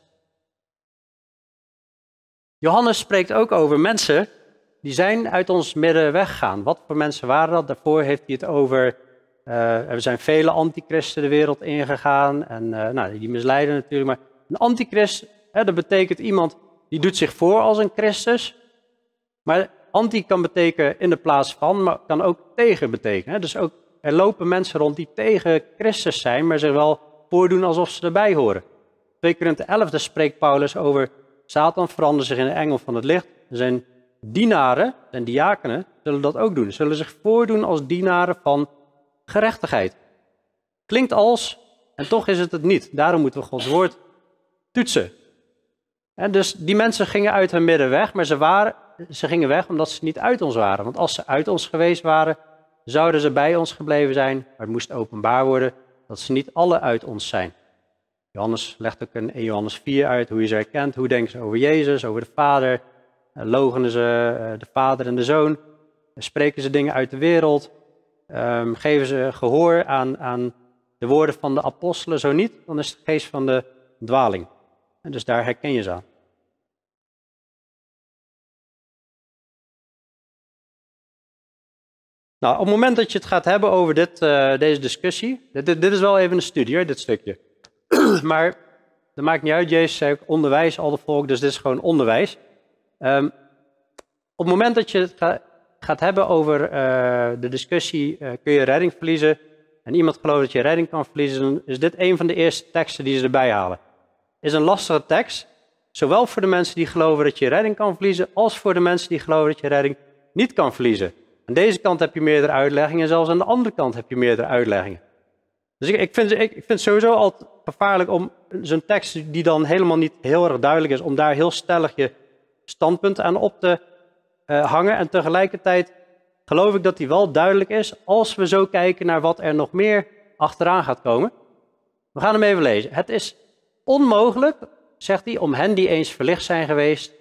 Johannes spreekt ook over mensen die zijn uit ons midden weggegaan. Wat voor mensen waren dat? Daarvoor heeft hij het over uh, er zijn vele antichristen de wereld ingegaan. En eh, nou, die misleiden natuurlijk. Maar een antichrist, hè, dat betekent iemand die doet zich voor als een Christus. Maar anti kan betekenen in de plaats van, maar kan ook tegen betekenen. Hè. Dus ook, er lopen mensen rond die tegen Christus zijn, maar zich wel voordoen alsof ze erbij horen. 2 Korinthe 11, daar spreekt Paulus over Satan verandert zich in de engel van het licht. Zijn dienaren, zijn diakenen, zullen dat ook doen. Zullen zich voordoen als dienaren van gerechtigheid. Klinkt als, en toch is het het niet. Daarom moeten we Gods woord toetsen. En dus die mensen gingen uit hun midden weg, maar ze, waren, ze gingen weg omdat ze niet uit ons waren. Want als ze uit ons geweest waren, zouden ze bij ons gebleven zijn. Maar het moest openbaar worden dat ze niet alle uit ons zijn. Johannes legt ook in Johannes 4 uit hoe je ze herkent. Hoe denken ze over Jezus, over de Vader? Eh, logen ze eh, de Vader en de Zoon? Spreken ze dingen uit de wereld? Um, geven ze gehoor aan, aan de woorden van de apostelen? Zo niet, dan is het geest van de dwaling. En dus daar herken je ze aan. Nou, op het moment dat je het gaat hebben over dit, eh, deze discussie, dit, dit, is wel even een studie, hoor, dit stukje. [CLEARS THROAT] maar dat maakt niet uit, Jezus zei ook onderwijs, al de volk, dus dit is gewoon onderwijs. Ehm, op het moment dat je het gaat gaat hebben over eh, de discussie, eh, kun je redding verliezen? En iemand gelooft dat je redding kan verliezen, is dit een van de eerste teksten die ze erbij halen. Is een lastige tekst, zowel voor de mensen die geloven dat je redding kan verliezen, als voor de mensen die geloven dat je redding niet kan verliezen. Aan deze kant heb je meerdere uitleggingen, en zelfs aan de andere kant heb je meerdere uitleggingen. Dus ik, ik, vind, ik, ik vind het sowieso altijd gevaarlijk om zo'n tekst die dan helemaal niet heel erg duidelijk is, om daar heel stellig je standpunt aan op te eh, hangen. En tegelijkertijd geloof ik dat die wel duidelijk is als we zo kijken naar wat er nog meer achteraan gaat komen. We gaan hem even lezen. Het is onmogelijk, zegt hij, om hen die eens verlicht zijn geweest,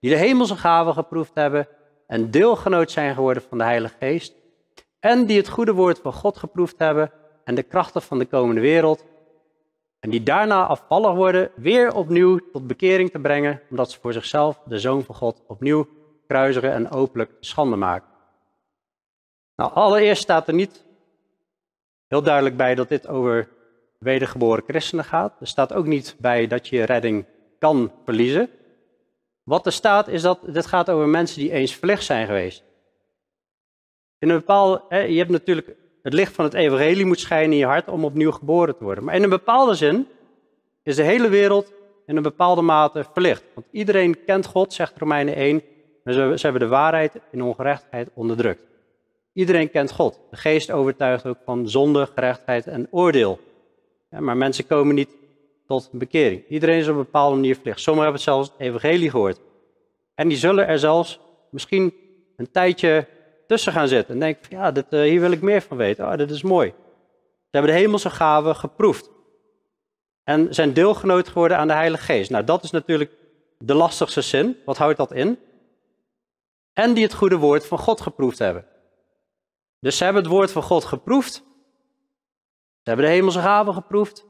die de hemelse gaven geproefd hebben en deelgenoot zijn geworden van de Heilige Geest, en die het goede woord van God geproefd hebben en de krachten van de komende wereld, en die daarna afvallig worden, weer opnieuw tot bekering te brengen, omdat ze voor zichzelf de Zoon van God opnieuw en openlijk schande maken. Nou, allereerst staat er niet heel duidelijk bij dat dit over wedergeboren christenen gaat. Er staat ook niet bij dat je redding kan verliezen. Wat er staat is dat dit gaat over mensen die eens verlicht zijn geweest. In een bepaalde, hè, je hebt natuurlijk het licht van het evangelie moet schijnen in je hart om opnieuw geboren te worden. Maar in een bepaalde zin is de hele wereld in een bepaalde mate verlicht. Want iedereen kent God, zegt Romeinen 1, maar ze, hebben de waarheid in ongerechtigheid onderdrukt. Iedereen kent God. De geest overtuigt ook van zonde, gerechtigheid en oordeel. Ja, maar mensen komen niet tot bekering. Iedereen is op een bepaalde manier verlicht. Sommigen hebben zelfs het evangelie gehoord. En die zullen er zelfs misschien een tijdje tussen gaan zitten. En denken, ja, eh, hier wil ik meer van weten. Oh, dit is mooi. Ze hebben de hemelse gaven geproefd. En zijn deelgenoot geworden aan de Heilige Geest. Nou, dat is natuurlijk de lastigste zin. Wat houdt dat in? en die het goede woord van God geproefd hebben. Dus ze hebben het woord van God geproefd. Ze hebben de hemelse gaven geproefd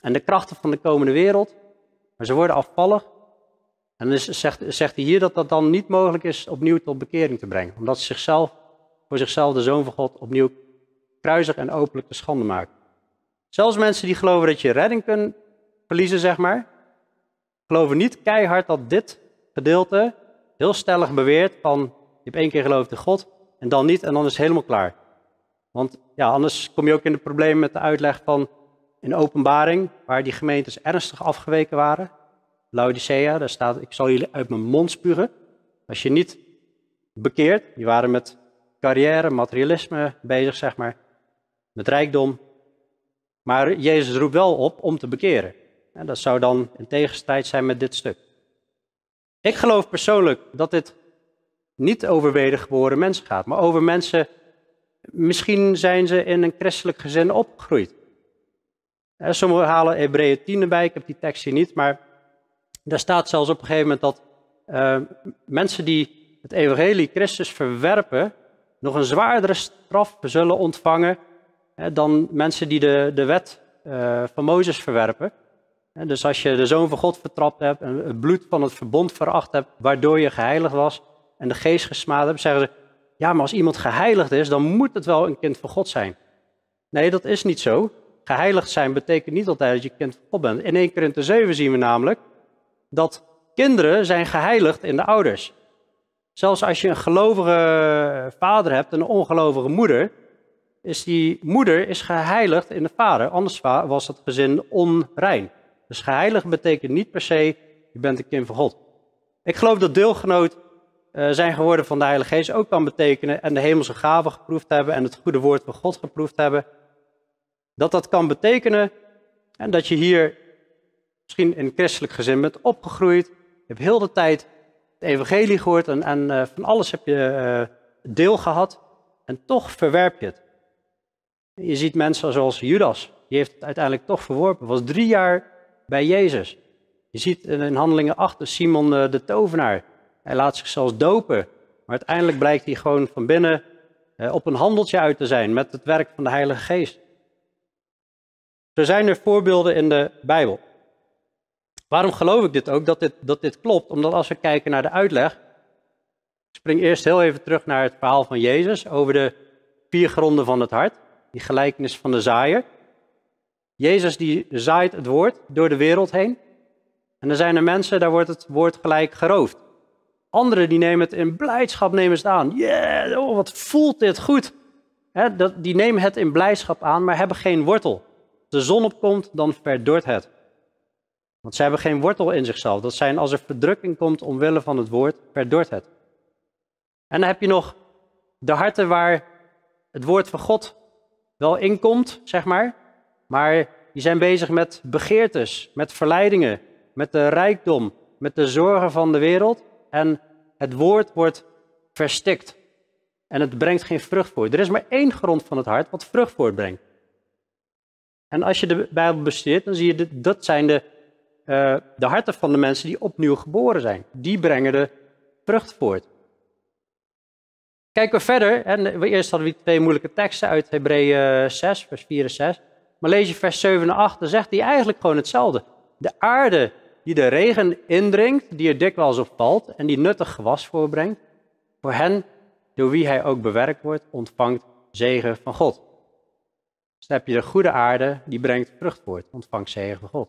en de krachten van de komende wereld. Maar ze worden afvallig. En dan zegt, zegt hij hier dat dat dan niet mogelijk is opnieuw tot bekering te brengen. Omdat ze zichzelf, voor zichzelf de Zoon van God opnieuw kruisig en openlijk te schande maken. Zelfs mensen die geloven dat je redding kunt verliezen, zeg maar, geloven niet keihard dat dit gedeelte heel stellig beweert van je hebt één keer geloofd in God en dan niet en dan is het helemaal klaar. Want ja, anders kom je ook in de problemen met de uitleg van een openbaring, waar die gemeentes ernstig afgeweken waren. Laodicea, daar staat, ik zal jullie uit mijn mond spugen. Als je niet bekeert, die waren met carrière, materialisme bezig, zeg maar, met rijkdom. Maar Jezus roept wel op om te bekeren. En dat zou dan in tegenstrijd zijn met dit stuk. Ik geloof persoonlijk dat dit niet over wedergeboren mensen gaat, maar over mensen. Misschien zijn ze in een christelijk gezin opgegroeid. Eh, sommigen halen Hebreeën 10 erbij, ik heb die tekst hier niet, maar daar staat zelfs op een gegeven moment dat eh, mensen die het evangelie Christus verwerpen, nog een zwaardere straf zullen ontvangen eh, dan mensen die de, de wet van Mozes verwerpen. Dus als je de Zoon van God vertrapt hebt en het bloed van het verbond veracht hebt, waardoor je geheiligd was en de geest gesmaad hebt, zeggen ze, ja, maar als iemand geheiligd is, dan moet het wel een kind van God zijn. Nee, dat is niet zo. Geheiligd zijn betekent niet altijd dat je kind van God bent. In 1 Korinthe 7 zien we namelijk dat kinderen zijn geheiligd in de ouders. Zelfs als je een gelovige vader hebt en een ongelovige moeder, is die moeder is geheiligd in de vader. Anders was het gezin onrein. Dus geheiligd betekent niet per se, je bent een kind van God. Ik geloof dat deelgenoot eh, zijn geworden van de Heilige Geest ook kan betekenen en de hemelse gaven geproefd hebben en het goede woord van God geproefd hebben. Dat dat kan betekenen en dat je hier misschien in een christelijk gezin bent opgegroeid. Je hebt heel de tijd het evangelie gehoord en, en eh, van alles heb je eh, deel gehad. En toch verwerp je het. Je ziet mensen zoals Judas, die heeft het uiteindelijk toch verworpen. Was drie jaar bij Jezus. Je ziet in handelingen 8 Simon eh, de tovenaar. Hij laat zich zelfs dopen. Maar uiteindelijk blijkt hij gewoon van binnen eh, op een handeltje uit te zijn met het werk van de Heilige Geest. Zo zijn er voorbeelden in de Bijbel. Waarom geloof ik dit ook, dat dit, dat dit klopt? Omdat als we kijken naar de uitleg, ik spring eerst heel even terug naar het verhaal van Jezus over de vier gronden van het hart, die gelijkenis van de zaaier. Jezus die zaait het woord door de wereld heen. En er zijn er mensen, daar wordt het woord gelijk geroofd. Anderen die nemen het in blijdschap nemen het aan. Yeah, oh, wat voelt dit goed. dat, die nemen het in blijdschap aan, maar hebben geen wortel. Als de zon opkomt, dan verdort het. Want ze hebben geen wortel in zichzelf. Dat zijn als er verdrukking komt omwille van het woord, verdort het. En dan heb je nog de harten waar het woord van God wel inkomt, zeg maar. Maar die zijn bezig met begeertes, met verleidingen, met de rijkdom, met de zorgen van de wereld. En het woord wordt verstikt. En het brengt geen vrucht voort. Er is maar één grond van het hart wat vrucht voortbrengt. En als je de Bijbel bestudeert, dan zie je dat, dat zijn de, eh, de harten van de mensen die opnieuw geboren zijn. Die brengen de vrucht voort. Kijken we verder. En eerst hadden we twee moeilijke teksten uit Hebreeën 6, vers 4 en 6. Maar lees je vers 7 en 8, dan zegt hij eigenlijk gewoon hetzelfde. De aarde die de regen indringt, die er dikwijls op valt en die nuttig gewas voorbrengt, voor hen door wie hij ook bewerkt wordt, ontvangt zegen van God. Dus dan heb je de goede aarde die brengt vrucht voort, ontvangt zegen van God.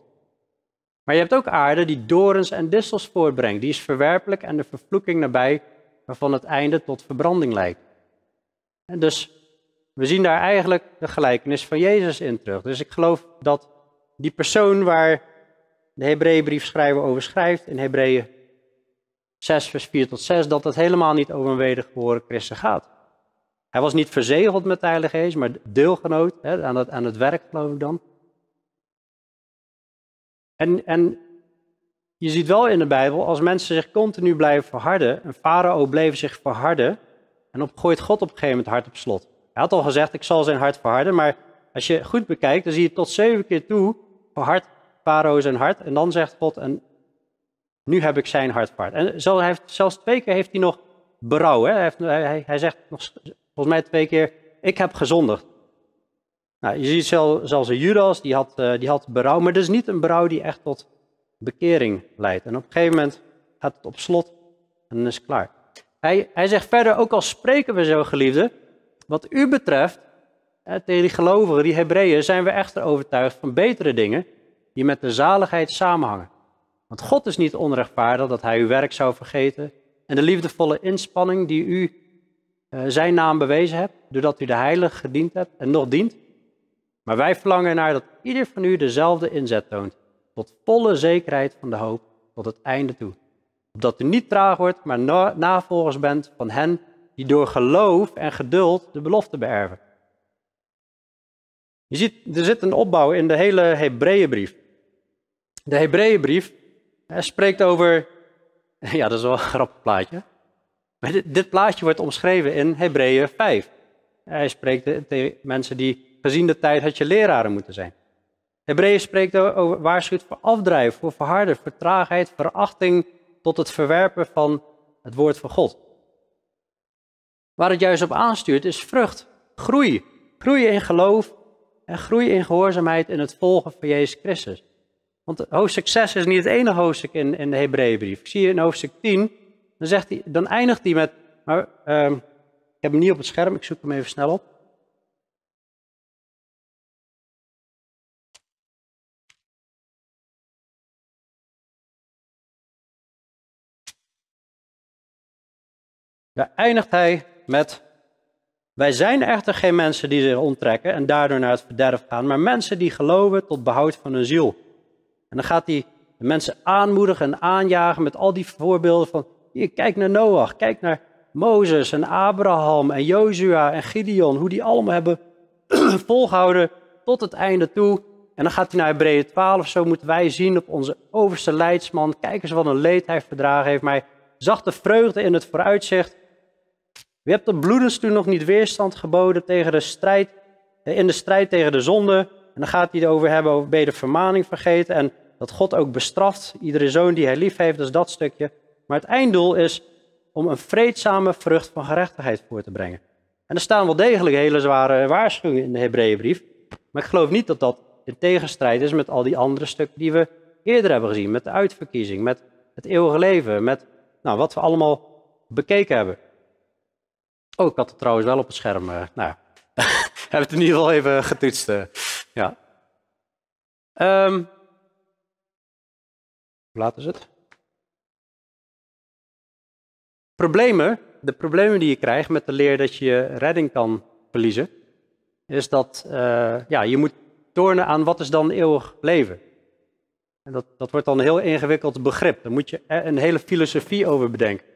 Maar je hebt ook aarde die dorens en distels voortbrengt. Die is verwerpelijk en de vervloeking nabij, waarvan het einde tot verbranding leidt. En dus we zien daar eigenlijk de gelijkenis van Jezus in terug. Dus ik geloof dat die persoon waar de Hebreeënbriefschrijver over schrijft in Hebreeën 6 vers 4 tot 6, dat het helemaal niet over een wedergeboren christen gaat. Hij was niet verzegeld met de Heilige Geest, maar deelgenoot hè, aan, het, aan het werk, geloof ik dan. En, en je ziet wel in de Bijbel, als mensen zich continu blijven verharden, en Farao bleef zich verharden, en op, gooit God op een gegeven moment hard op slot. Hij had al gezegd, ik zal zijn hart verharden, maar als je goed bekijkt, dan zie je tot zeven keer toe verhard Paro zijn hart. En dan zegt God, en nu heb ik zijn hart verhard. En zelfs, hij heeft, zelfs twee keer heeft hij nog berouw. Hè? Hij, hij, hij, zegt nog, volgens mij twee keer, ik heb gezondigd. Nou, je ziet zelfs, zelfs een Judas, die had, uh, die had berouw, maar dat is niet een berouw die echt tot bekering leidt. En op een gegeven moment gaat het op slot en is het klaar. Hij, hij zegt verder, ook al spreken we zo geliefde, wat u betreft, tegen die gelovigen, die Hebreeën, zijn we echter overtuigd van betere dingen die met de zaligheid samenhangen. Want God is niet onrechtvaardig dat hij uw werk zou vergeten en de liefdevolle inspanning die u eh, zijn naam bewezen hebt, doordat u de heilige gediend hebt en nog dient. Maar wij verlangen naar dat ieder van u dezelfde inzet toont, tot volle zekerheid van de hoop tot het einde toe. Opdat u niet traag wordt, maar na navolgers bent van hen die door geloof en geduld de belofte beërven. Je ziet, er zit een opbouw in de hele Hebreeënbrief. De Hebreeënbrief spreekt over, [LAUGHS] ja dat is wel een grappig plaatje, dit, dit plaatje wordt omschreven in Hebreeën 5. Hij spreekt tegen mensen die gezien de tijd had je leraren moeten zijn. Hebreeën spreekt over waarschuwt voor afdrijven, voor verharden, vertraagheid, verachting tot het verwerpen van het woord van God. Waar het juist op aanstuurt is vrucht, groei. Groei in geloof en groei in gehoorzaamheid en het volgen van Jezus Christus. Want hoofdstuk 6 is niet het enige hoofdstuk in, in de Hebreeënbrief. Ik zie je in hoofdstuk 10, dan, zegt hij, dan eindigt hij met, ehm, ik heb hem niet op het scherm, ik zoek hem even snel op. Daar eindigt hij met wij zijn echter geen mensen die zich onttrekken en daardoor naar het verderf gaan, maar mensen die geloven tot behoud van hun ziel. En dan gaat hij de mensen aanmoedigen en aanjagen met al die voorbeelden van, hier, kijk naar Noach, kijk naar Mozes en Abraham en Jozua en Gideon, hoe die allemaal hebben [CLEARS THROAT] volgehouden tot het einde toe. En dan gaat hij naar Hebreeën 12, zo moeten wij zien op onze overste leidsman, kijk eens wat een leed hij verdragen heeft, maar hij zag de vreugde in het vooruitzicht wie hebt de bloedens toen nog niet weerstand geboden tegen de strijd, in de strijd tegen de zonde. En dan gaat hij erover hebben, over ben de vermaning vergeten en dat God ook bestraft iedere zoon die hij lief heeft, is dat stukje. Maar het einddoel is om een vreedzame vrucht van gerechtigheid voor te brengen. En er staan wel degelijk hele zware waarschuwingen in de Hebreeënbrief. Maar ik geloof niet dat dat in tegenstrijd is met al die andere stukken die we eerder hebben gezien. Met de uitverkiezing, met het eeuwige leven, met nou, wat we allemaal bekeken hebben. Oh, ik had het trouwens wel op het scherm. Eh, nou, ja. [LAUGHS] heb het in ieder geval even getoetst. Eh, ja. Um, hoe laat is het? Problemen, de problemen die je krijgt met de leer dat je redding kan verliezen, is dat eh, ja, je moet tornen aan wat is dan eeuwig leven. En dat, dat wordt dan een heel ingewikkeld begrip. Daar moet je een hele filosofie over bedenken.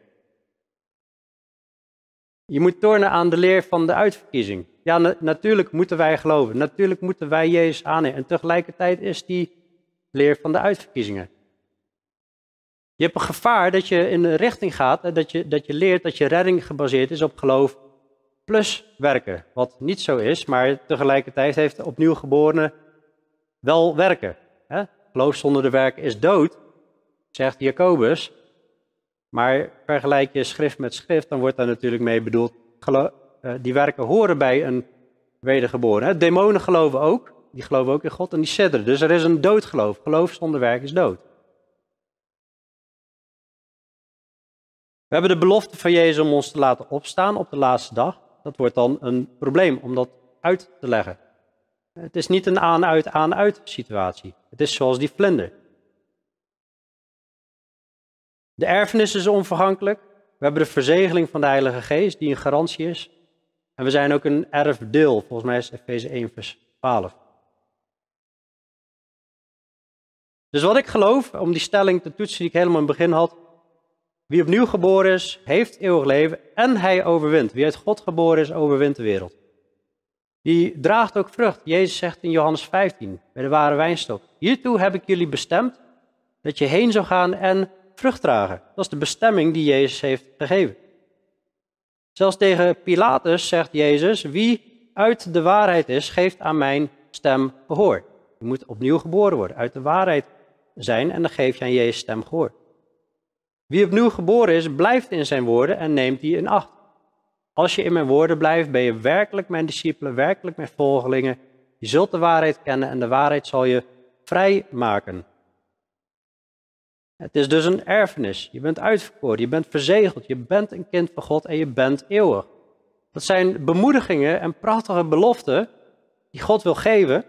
Je moet tornen aan de leer van de uitverkiezing. Ja, natuurlijk moeten wij geloven. Natuurlijk moeten wij Jezus aannemen. En tegelijkertijd is die leer van de uitverkiezingen. Je hebt een gevaar dat je in een richting gaat, dat je, dat je leert dat je redding gebaseerd is op geloof plus werken. Wat niet zo is, maar tegelijkertijd heeft opnieuw geborene wel werken. Hè? Geloof zonder de werken is dood, zegt Jacobus. Maar vergelijk je schrift met schrift, dan wordt daar natuurlijk mee bedoeld, eh, die werken horen bij een wedergeboren. Demonen geloven ook, die geloven ook in God en die sidderen. Dus er is een doodgeloof. Geloof zonder werk is dood. We hebben de belofte van Jezus om ons te laten opstaan op de laatste dag. Dat wordt dan een probleem om dat uit te leggen. Het is niet een aan-uit-aan-uit situatie. Het is zoals die vlinder. De erfenis is onvergankelijk. We hebben de verzegeling van de Heilige Geest, die een garantie is. En we zijn ook een erfdeel. Volgens mij is Efeze 1, vers 12. Dus wat ik geloof, om die stelling te toetsen die ik helemaal in het begin had. Wie opnieuw geboren is, heeft eeuwig leven en hij overwint. Wie uit God geboren is, overwint de wereld. Die draagt ook vrucht. Jezus zegt in Johannes 15, bij de ware wijnstok. Hiertoe heb ik jullie bestemd, dat je heen zou gaan en dat is de bestemming die Jezus heeft gegeven. Zelfs tegen Pilatus zegt Jezus: Wie uit de waarheid is, geeft aan mijn stem gehoor. Je moet opnieuw geboren worden, uit de waarheid zijn en dan geef je aan Jezus stem gehoor. Wie opnieuw geboren is, blijft in zijn woorden en neemt die in acht. Als je in mijn woorden blijft, ben je werkelijk mijn discipelen, werkelijk mijn volgelingen. Je zult de waarheid kennen en de waarheid zal je vrij maken. Het is dus een erfenis. Je bent uitverkoren, je bent verzegeld, je bent een kind van God en je bent eeuwig. Dat zijn bemoedigingen en prachtige beloften die God wil geven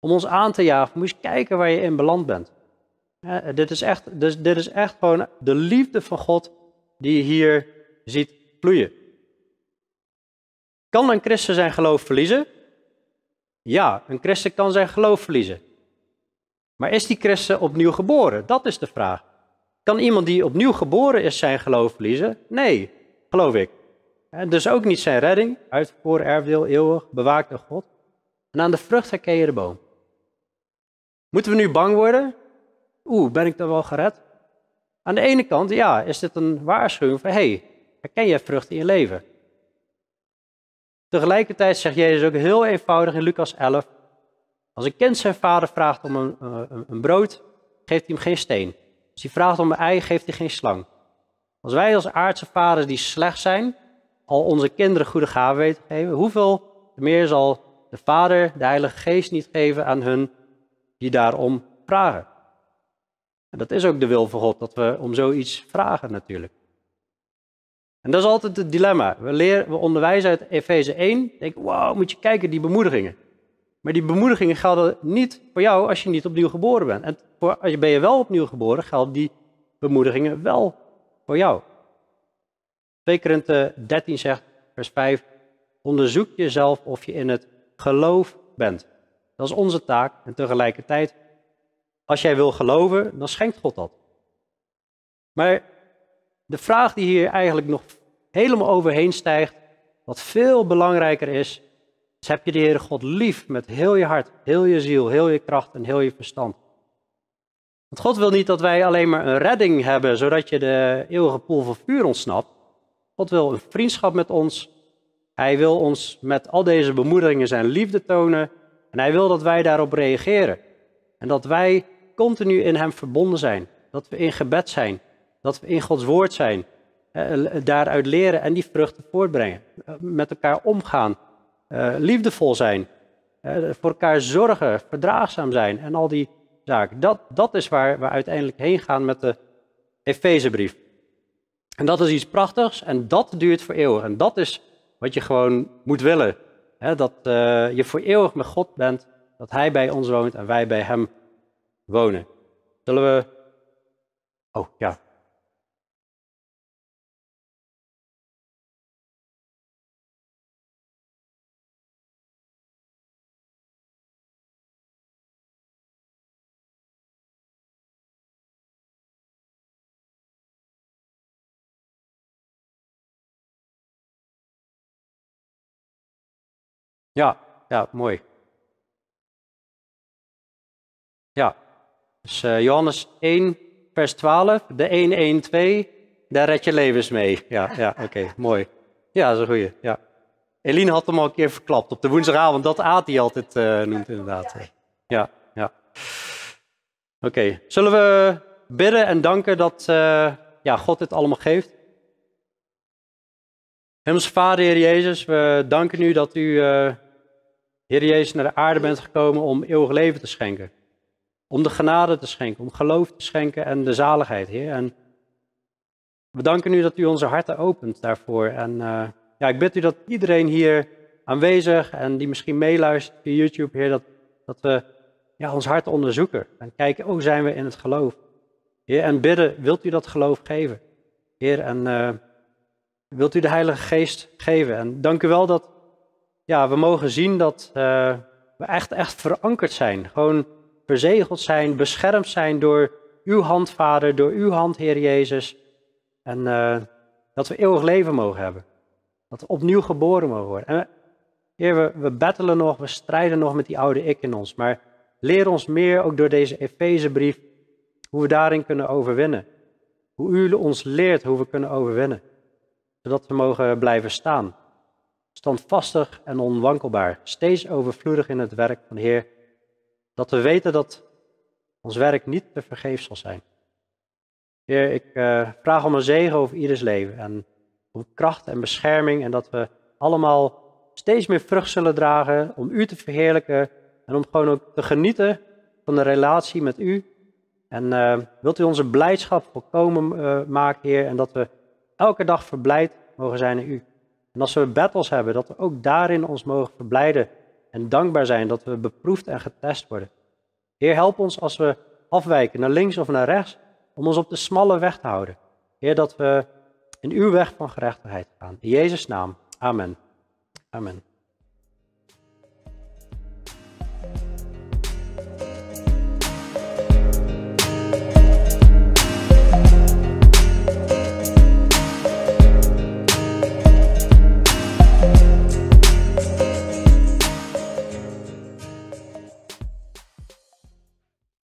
om ons aan te jagen. Moet je kijken waar je in beland bent. dit, is echt, dus dit is echt gewoon de liefde van God die je hier ziet vloeien. Kan een christen zijn geloof verliezen? Ja, een christen kan zijn geloof verliezen. Maar is die christen opnieuw geboren? Dat is de vraag. Kan iemand die opnieuw geboren is zijn geloof verliezen? Nee, geloof ik. En dus ook niet zijn redding, uitverkoren erfdeel, eeuwig, bewaakt door God. En aan de vrucht herken je de boom. Moeten we nu bang worden? Oeh, ben ik dan wel gered? Aan de ene kant, ja, is dit een waarschuwing van, hé, hey, herken je vrucht in je leven? Tegelijkertijd zegt Jezus ook heel eenvoudig in Lucas 11, als een kind zijn vader vraagt om eh, een, een, brood, geeft hij hem geen steen. Als hij vraagt om een ei, geeft hij geen slang. Als wij als aardse vaders die slecht zijn, al onze kinderen goede gaven weten geven, hoeveel meer zal de Vader de Heilige Geest niet geven aan hun die daarom vragen? En dat is ook de wil van God, dat we om zoiets vragen natuurlijk. En dat is altijd het dilemma. We, leren, we onderwijzen uit Efeze 1, denk, wauw, moet je kijken, die bemoedigingen. Maar die bemoedigingen gelden niet voor jou als je niet opnieuw geboren bent. En voor, ben je wel opnieuw geboren, gelden die bemoedigingen wel voor jou. 2 Korinthe 13 zegt, vers 5, onderzoek jezelf of je in het geloof bent. Dat is onze taak en tegelijkertijd, als jij wil geloven, dan schenkt God dat. Maar de vraag die hier eigenlijk nog helemaal overheen stijgt, wat veel belangrijker is, dus heb je de Heere God lief met heel je hart, heel je ziel, heel je kracht en heel je verstand. Want God wil niet dat wij alleen maar een redding hebben, zodat je de eeuwige poel van vuur ontsnapt. God wil een vriendschap met ons. Hij wil ons met al deze bemoedigingen zijn liefde tonen. En hij wil dat wij daarop reageren. En dat wij continu in hem verbonden zijn. Dat we in gebed zijn. Dat we in Gods woord zijn. Eh, eh, daaruit leren en die vruchten voortbrengen. Eh, met elkaar omgaan uh, liefdevol zijn, uh, voor elkaar zorgen, verdraagzaam zijn en al die zaken. Dat, dat is waar we uiteindelijk heen gaan met de Efezebrief. En dat is iets prachtigs en dat duurt voor eeuwig. En dat is wat je gewoon moet willen. dat eh, je voor eeuwig met God bent, dat Hij bij ons woont en wij bij Hem wonen. Zullen we. Oh ja, Ja, ja, mooi. Ja, dus eh, Johannes 1, vers 12, de 112, daar red je levens mee. Ja, ja oké, [LAUGHS] mooi. Ja, dat is een goeie. Ja. Eline had hem al een keer verklapt op de woensdagavond, dat aat hij altijd eh, noemt inderdaad. Eh. Ja, ja. Oké, zullen we bidden en danken dat ja, God dit allemaal geeft? Hemelse Vader, Heer Jezus, we danken u dat u Heer Jezus, naar de aarde bent gekomen om eeuwig leven te schenken. Om de genade te schenken, om geloof te schenken en de zaligheid, Heer. En we danken u dat u onze harten opent daarvoor. En eh, ja, ik bid u dat iedereen hier aanwezig en die misschien meeluistert via YouTube, Heer, dat, dat we ja, ons hart onderzoeken. En kijken, oh, zijn we in het geloof? Heer, en bidden, wilt u dat geloof geven? Heer, en eh, wilt u de Heilige Geest geven? En dank u wel dat ja, we mogen zien dat eh, we echt, echt verankerd zijn. Gewoon verzegeld zijn, beschermd zijn door uw hand, Vader, door uw hand, Heer Jezus. En eh, dat we eeuwig leven mogen hebben. Dat we opnieuw geboren mogen worden. En we, Heer, we, we battelen nog, we strijden nog met die oude ik in ons. Maar leer ons meer, ook door deze Efezebrief, hoe we daarin kunnen overwinnen. Hoe u ons leert hoe we kunnen overwinnen. Zodat we mogen blijven staan standvastig en onwankelbaar, steeds overvloedig in het werk van de Heer, dat we weten dat ons werk niet te vergeefs zal zijn. Heer, ik eh, vraag om een zegen over ieders leven en om kracht en bescherming en dat we allemaal steeds meer vrucht zullen dragen om U te verheerlijken en om gewoon ook te genieten van de relatie met U. En eh, wilt U onze blijdschap volkomen eh, maken, Heer, en dat we elke dag verblijd mogen zijn in U. En als we battles hebben, dat we ook daarin ons mogen verblijden en dankbaar zijn dat we beproefd en getest worden. Heer, help ons als we afwijken naar links of naar rechts, om ons op de smalle weg te houden. Heer, dat we in uw weg van gerechtigheid gaan. In Jezus' naam. Amen. Amen.